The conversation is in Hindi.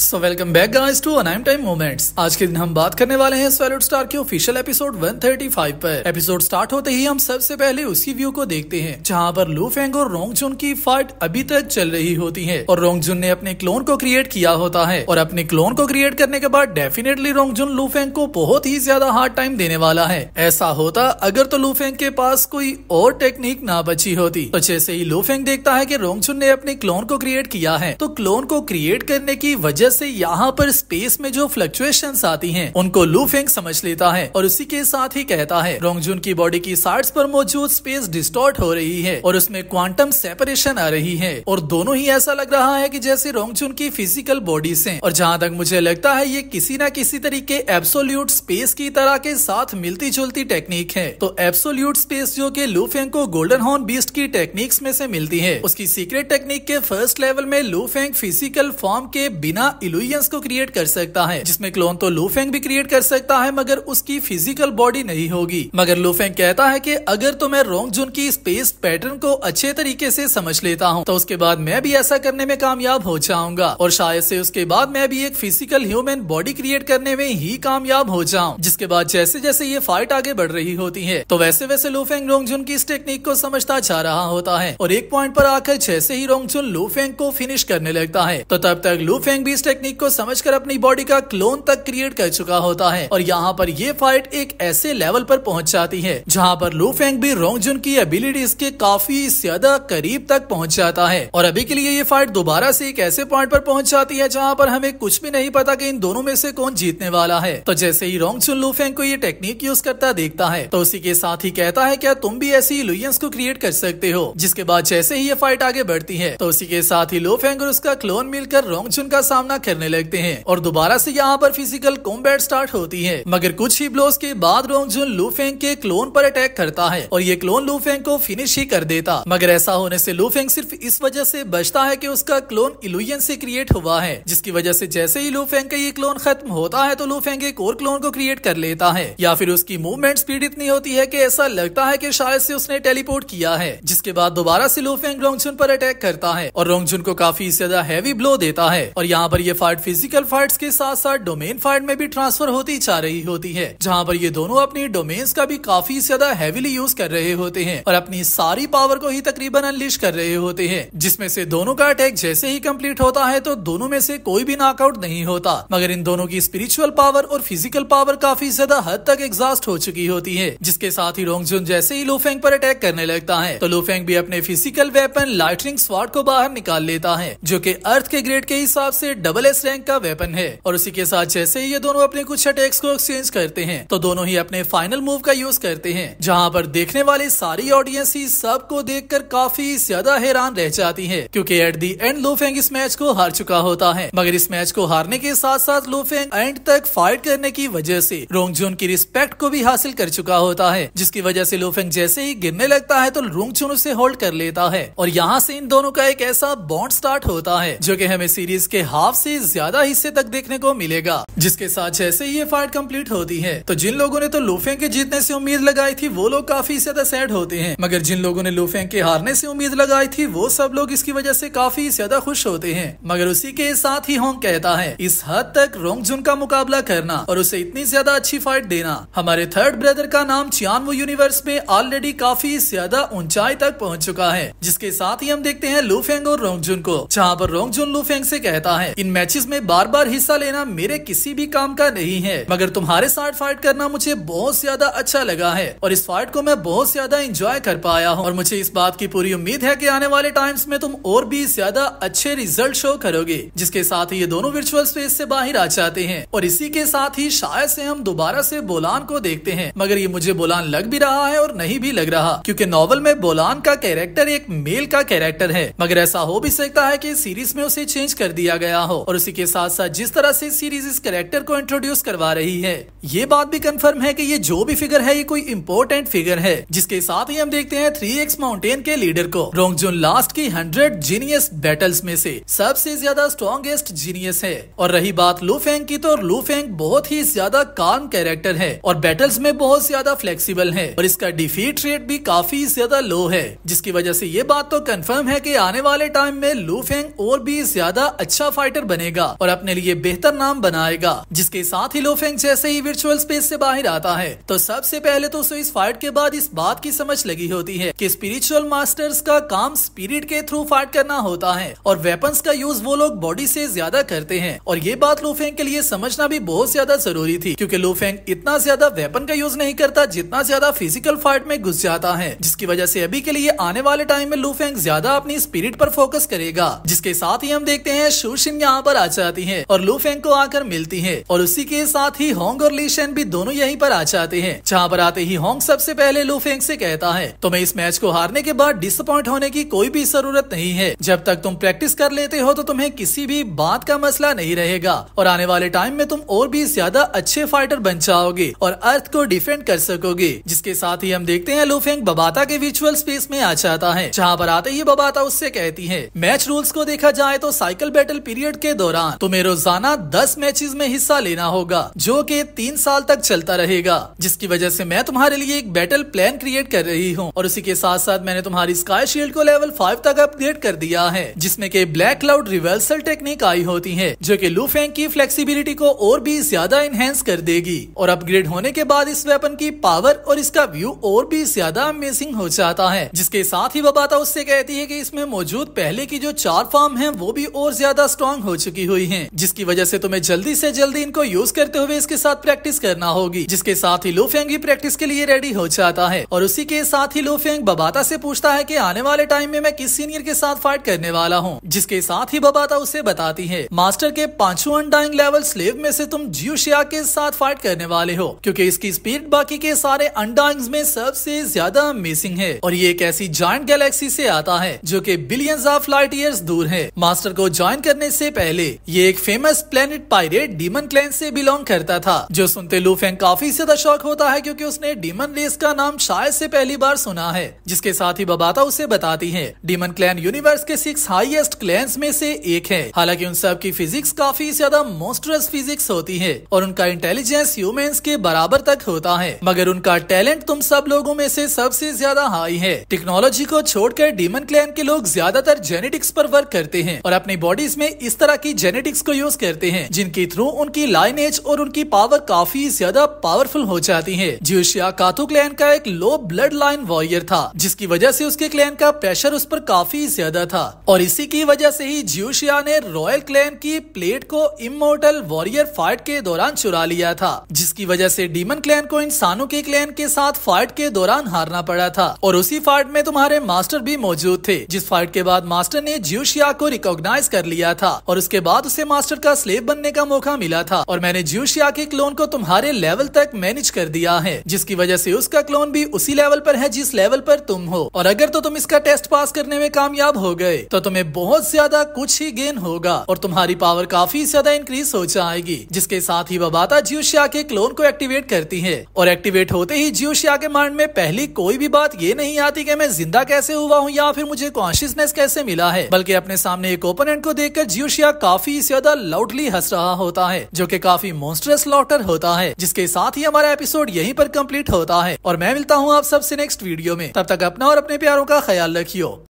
so welcome back guys to Anime Time Moments आज के दिन हम बात करने वाले हैं स्वैलोड स्टार के ऑफिशियल एपिसोड 135 पर एपिसोड स्टार्ट होते ही हम सबसे पहले उसकी व्यू को देखते हैं जहां पर लू फेंग और रोंगजुन की फाइट अभी तक चल रही होती है और रोंगजुन ने अपने क्लोन को क्रिएट किया होता है और अपने क्लोन को क्रिएट करने के बाद डेफिनेटली रोंगजुन लू फेंग को बहुत ही ज्यादा हार्ड टाइम देने वाला है ऐसा होता अगर तो लू फेंग के पास कोई और टेक्निक ना बची होती तो जैसे ही लू फेंग देखता है की जुन ने अपने क्लोन को क्रिएट किया है तो क्लोन को क्रिएट करने की वजह वजह से यहाँ पर स्पेस में जो फ्लक्चुएशन आती है उनको लूफेंग समझ लेता है और उसी के साथ ही कहता है रोंगजुन की बॉडी की साइड्स पर मौजूद स्पेस डिस्टॉर्ट हो रही है और उसमें क्वांटम सेपरेशन आ रही है और दोनों ही ऐसा लग रहा है कि जैसे रोंगजुन की फिजिकल बॉडी से और जहाँ तक मुझे लगता है ये किसी न किसी तरीके एब्सोल्यूट स्पेस की तरह के साथ मिलती जुलती टेक्निक है तो एब्सोल्यूट स्पेस जो की लूफेंग को गोल्डन हॉर्न बीस्ट की टेक्निक्स में से मिलती है उसकी सीक्रेट टेक्निक के फर्स्ट लेवल में लूफेंग फिजिकल फॉर्म के बिना इलुजन्स को क्रिएट कर सकता है जिसमें क्लोन तो लूफेंग भी क्रिएट कर सकता है मगर उसकी फिजिकल बॉडी नहीं होगी मगर लूफेंग कहता है कि अगर तो मैं रोंग जुन की स्पेस पैटर्न को अच्छे तरीके से समझ लेता हूँ तो उसके बाद मैं भी ऐसा करने में कामयाब हो जाऊंगा और शायद से उसके बाद मैं भी एक फिजिकल ह्यूमन बॉडी क्रिएट करने में ही कामयाब हो जाऊँ जिसके बाद जैसे जैसे ये फाइट आगे बढ़ रही होती है तो वैसे वैसे लूफेंग रोंगजुन की इस टेक्निक को समझता जा रहा होता है और एक पॉइंट पर आकर जैसे ही रोंगजुन लूफेंग को फिनिश करने लगता है तो तब तक लूफेंग भी इस टेक्निक को समझकर अपनी बॉडी का क्लोन तक क्रिएट कर चुका होता है और यहाँ पर ये फाइट एक ऐसे लेवल पर पहुंच जाती है जहाँ पर फेंग भी रोंगजुन की एबिलिटीज के काफी ज्यादा करीब तक पहुँच जाता है और अभी के लिए ये फाइट दोबारा ऐसी एक ऐसे पॉइंट पर पहुंच जाती है जहाँ पर हमें कुछ भी नहीं पता की इन दोनों में ऐसी कौन जीतने वाला है तो जैसे ही रोंग लू लूफेंग को ये टेक्निक यूज करता देखता है तो उसी के साथ ही कहता है क्या तुम भी ऐसी लुयंस को क्रिएट कर सकते हो जिसके बाद जैसे ही ये फाइट आगे बढ़ती है तो उसी के साथ ही लोफेंग और उसका क्लोन मिलकर रोंगचुन का सामना सामना करने लगते हैं और दोबारा से यहाँ पर फिजिकल कॉम्बैट स्टार्ट होती है मगर कुछ ही ब्लोज के बाद रोंग जुन लूफेंग के क्लोन पर अटैक करता है और ये क्लोन लूफेंग को फिनिश ही कर देता मगर ऐसा होने से लूफेंग सिर्फ इस वजह से बचता है की उसका क्लोन इलुयन से क्रिएट हुआ है जिसकी वजह से जैसे ही लूफेंग का ये क्लोन खत्म होता है तो लूफेंग एक और क्लोन को क्रिएट कर लेता है या फिर उसकी मूवमेंट स्पीड इतनी होती है की ऐसा लगता है की शायद से उसने टेलीपोर्ट किया है जिसके बाद दोबारा से लूफेंग रोंगजुन पर अटैक करता है और रोंगजुन को काफी ज्यादा हैवी ब्लो देता है और यहाँ पर ये फाइट फिजिकल फाइट्स के साथ साथ डोमेन फाइट में भी ट्रांसफर होती जा रही होती है जहाँ पर ये दोनों अपनी डोमेन्स का भी काफी ज्यादा हैवीली यूज कर रहे होते हैं और अपनी सारी पावर को ही तकरीबन अनलिश कर रहे होते हैं जिसमें से दोनों का अटैक जैसे ही कम्प्लीट होता है तो दोनों में से कोई भी नॉकआउट नहीं होता मगर इन दोनों की स्पिरिचुअल पावर और फिजिकल पावर काफी ज्यादा हद तक एग्जॉस्ट हो चुकी होती है जिसके साथ ही रोंगजुन जैसे ही लूफेंग पर अटैक करने लगता है तो लूफेंग भी अपने फिजिकल वेपन लाइटनिंग स्वाड को बाहर निकाल लेता है जो की अर्थ के ग्रेड के हिसाब से डबल डबल एस रैंक का वेपन है और उसी के साथ जैसे ही ये दोनों अपने कुछ अटैक्स को एक्सचेंज करते हैं तो दोनों ही अपने फाइनल मूव का यूज करते हैं जहाँ पर देखने वाली सारी ऑडियंस ही सबको देख कर काफी ज्यादा हैरान रह जाती है क्यूँकी एट दी एंड लूफेंग इस मैच को हार चुका होता है मगर इस मैच को हारने के साथ साथ लोफेंग एंड तक फाइट करने की वजह से जून की रिस्पेक्ट को भी हासिल कर चुका होता है जिसकी वजह से लोफेंग जैसे ही गिरने लगता है तो जून उसे होल्ड कर लेता है और यहाँ से इन दोनों का एक ऐसा बॉन्ड स्टार्ट होता है जो कि हमें सीरीज के हाफ से ज्यादा हिस्से तक देखने को मिलेगा जिसके साथ जैसे ही ये फाइट कंप्लीट होती है तो जिन लोगों ने तो लोफेंग के जीतने से उम्मीद लगाई थी वो लोग काफी ज्यादा सैड होते हैं मगर जिन लोगों ने लोफेंग के हारने से उम्मीद लगाई थी वो सब लोग इसकी वजह से काफी ज्यादा खुश होते हैं मगर उसी के साथ ही होंग कहता है इस हद तक रोंगजुन का मुकाबला करना और उसे इतनी ज्यादा अच्छी फाइट देना हमारे थर्ड ब्रदर का नाम चियानवो यूनिवर्स में ऑलरेडी काफी ज्यादा ऊंचाई तक पहुंच चुका है जिसके साथ ही हम देखते हैं लूफेंग और रोंगजुन को जहाँ पर रोंगजुन लूफेंग से कहता है इन मैचेस में बार बार हिस्सा लेना मेरे किसी भी काम का नहीं है मगर तुम्हारे साथ फाइट करना मुझे बहुत ज्यादा अच्छा लगा है और इस फाइट को मैं बहुत ज्यादा इंजॉय कर पाया हूँ और मुझे इस बात की पूरी उम्मीद है की आने वाले टाइम्स में तुम और भी ज्यादा अच्छे रिजल्ट शो करोगे जिसके साथ ही ये दोनों वर्चुअल स्पेस ऐसी बाहर आ जाते हैं और इसी के साथ ही शायद ऐसी हम दोबारा ऐसी बोलान को देखते हैं मगर ये मुझे बोलान लग भी रहा है और नहीं भी लग रहा क्योंकि नॉवल में बोलान का कैरेक्टर एक मेल का कैरेक्टर है मगर ऐसा हो भी सकता है कि सीरीज में उसे चेंज कर दिया गया हो हो और उसी के साथ साथ जिस तरह से सीरीज इस कैरेक्टर को इंट्रोड्यूस करवा रही है ये बात भी कंफर्म है कि ये जो भी फिगर है ये कोई इम्पोर्टेंट फिगर है जिसके साथ ही हम देखते हैं थ्री एक्स माउंटेन के लीडर को रोंगजुन लास्ट की हंड्रेड जीनियस बैटल्स में से सबसे ज्यादा स्ट्रॉन्गेस्ट जीनियस है और रही बात लूफेंग की तो लूफेंग बहुत ही ज्यादा काम कैरेक्टर है और बैटल्स में बहुत ज्यादा फ्लेक्सीबल है और इसका डिफीट रेट भी काफी ज्यादा लो है जिसकी वजह से ये बात तो कंफर्म है की आने वाले टाइम में लूफेंग और भी ज्यादा अच्छा फाइटर क्रिएटर बनेगा और अपने लिए बेहतर नाम बनाएगा जिसके साथ ही लोफेंग जैसे ही वर्चुअल स्पेस से बाहर आता है तो सबसे पहले तो उसे इस फाइट के बाद इस बात की समझ लगी होती है कि स्पिरिचुअल मास्टर्स का काम स्पिरिट के थ्रू फाइट करना होता है और वेपन्स का यूज वो लोग बॉडी से ज्यादा करते हैं और ये बात लोफेंग के लिए समझना भी बहुत ज्यादा जरूरी थी क्योंकि लोफेंग इतना ज्यादा वेपन का यूज नहीं करता जितना ज्यादा फिजिकल फाइट में घुस जाता है जिसकी वजह से अभी के लिए आने वाले टाइम में लूफेंग ज्यादा अपनी स्पिरिट पर फोकस करेगा जिसके साथ ही हम देखते हैं शूशिन यहाँ पर आ जाती है और लू फेंग को आकर मिलती है और उसी के साथ ही होंग और लीशेन भी दोनों यहीं पर आ जाते हैं जहाँ पर आते ही होंग सबसे पहले लू फेंग से कहता है तुम्हें तो इस मैच को हारने के बाद डिसअपॉइंट होने की कोई भी जरूरत नहीं है जब तक तुम प्रैक्टिस कर लेते हो तो तुम्हें किसी भी बात का मसला नहीं रहेगा और आने वाले टाइम में तुम और भी ज्यादा अच्छे फाइटर बन जाओगे और अर्थ को डिफेंड कर सकोगे जिसके साथ ही हम देखते हैं लूफेंग बबाता के विचुअल स्पेस में आ जाता है जहाँ पर आते ही बबाता उससे कहती है मैच रूल्स को देखा जाए तो साइकिल बैटल पीरियड के दौरान तुम्हें रोजाना दस मैचेस में हिस्सा लेना होगा जो कि तीन साल तक चलता रहेगा जिसकी वजह से मैं तुम्हारे लिए एक बैटल प्लान क्रिएट कर रही हूँ और उसी के साथ साथ मैंने तुम्हारी स्काई शील्ड को लेवल फाइव तक अपग्रेड कर दिया है जिसमे की ब्लैक क्लाउड रिवर्सल टेक्निक आई होती है जो की लूफेंग की फ्लेक्सीबिलिटी को और भी ज्यादा इनहेंस कर देगी और अपग्रेड होने के बाद इस वेपन की पावर और इसका व्यू और भी ज्यादा अमेजिंग हो जाता है जिसके साथ ही बात उससे कहती है की इसमें मौजूद पहले की जो चार फार्म है वो भी और ज्यादा स्ट्रॉन्ग हो चुकी हुई है जिसकी वजह से तुम्हें जल्दी से जल्दी इनको यूज करते हुए इसके साथ प्रैक्टिस करना होगी जिसके साथ ही लो भी प्रैक्टिस के लिए रेडी हो जाता है और उसी के साथ ही लोफेंग बबाता से पूछता है की आने वाले टाइम में मैं किस सीनियर के साथ फाइट करने वाला हूँ जिसके साथ ही बबाता उसे बताती है मास्टर के पांचों अंडाइंग लेवल स्लेव में से तुम जियोशिया के साथ फाइट करने वाले हो क्यूँकी इसकी स्पीड बाकी के सारे अंडाइंग में सबसे ज्यादा मिसिंग है और ये एक ऐसी जॉइंट गैलेक्सी से आता है जो कि बिलियंस ऑफ लाइट ईयर्स दूर है मास्टर को ज्वाइन करने से पहले पहले ये एक famous planet pirate demon clan से बिलोंग करता था जो सुनते लूफेंग काफी ज्यादा शौक होता है क्योंकि उसने डीमन रेस का नाम शायद से पहली बार सुना है जिसके साथ ही बबाता उसे बताती है डीमन क्लैन यूनिवर्स के सिक्स हाईएस्ट क्लैन में से एक है हालांकि उन सब की फिजिक्स काफी ज्यादा मोस्ट्रस फिजिक्स होती है और उनका इंटेलिजेंस ह्यूमेंस के बराबर तक होता है मगर उनका टैलेंट तुम सब लोगों में से सबसे ज्यादा हाई है टेक्नोलॉजी को छोड़कर डीमन क्लैन के लोग ज्यादातर जेनेटिक्स पर वर्क करते हैं और अपनी बॉडीज में इस तरह तरह की जेनेटिक्स को यूज करते हैं जिनके थ्रू उनकी लाइन और उनकी पावर काफी ज्यादा पावरफुल हो जाती है ज्योशिया काथू क्लैन का एक लो ब्लड लाइन वॉरियर था जिसकी वजह से उसके क्लैन का प्रेशर उस पर काफी ज्यादा था और इसी की वजह से ही ज्योशिया ने रॉयल क्लैन की प्लेट को इमोटल वॉरियर फाइट के दौरान चुरा लिया था जिसकी वजह से डीमन क्लैन को इंसानों के क्लैन के साथ फाइट के दौरान हारना पड़ा था और उसी फाइट में तुम्हारे मास्टर भी मौजूद थे जिस फाइट के बाद मास्टर ने ज्यूशिया को रिकॉग्नाइज कर लिया था और उसके बाद उसे मास्टर का स्लेव बनने का मौका मिला था और मैंने जियोशिया के क्लोन को तुम्हारे लेवल तक मैनेज कर दिया है जिसकी वजह से उसका क्लोन भी उसी लेवल पर है जिस लेवल पर तुम हो और अगर तो तुम इसका टेस्ट पास करने में कामयाब हो गए तो तुम्हे बहुत ज्यादा कुछ ही गेन होगा और तुम्हारी पावर काफी ज्यादा इंक्रीज हो जाएगी जिसके साथ ही बबाता जियोशिया के क्लोन को एक्टिवेट करती है और एक्टिवेट होते ही जियोशिया के माइंड में पहली कोई भी बात ये नहीं आती की मैं जिंदा कैसे हुआ हूँ या फिर मुझे कॉन्शियसनेस कैसे मिला है बल्कि अपने सामने एक ओपोनेंट को देखकर कर क्या काफी ज्यादा लाउडली हंस रहा होता है जो की काफी मोस्टरस लॉटर होता है जिसके साथ ही हमारा एपिसोड यही पर कम्प्लीट होता है और मैं मिलता हूँ आप सबसे नेक्स्ट वीडियो में तब तक अपना और अपने प्यारों का ख्याल रखियो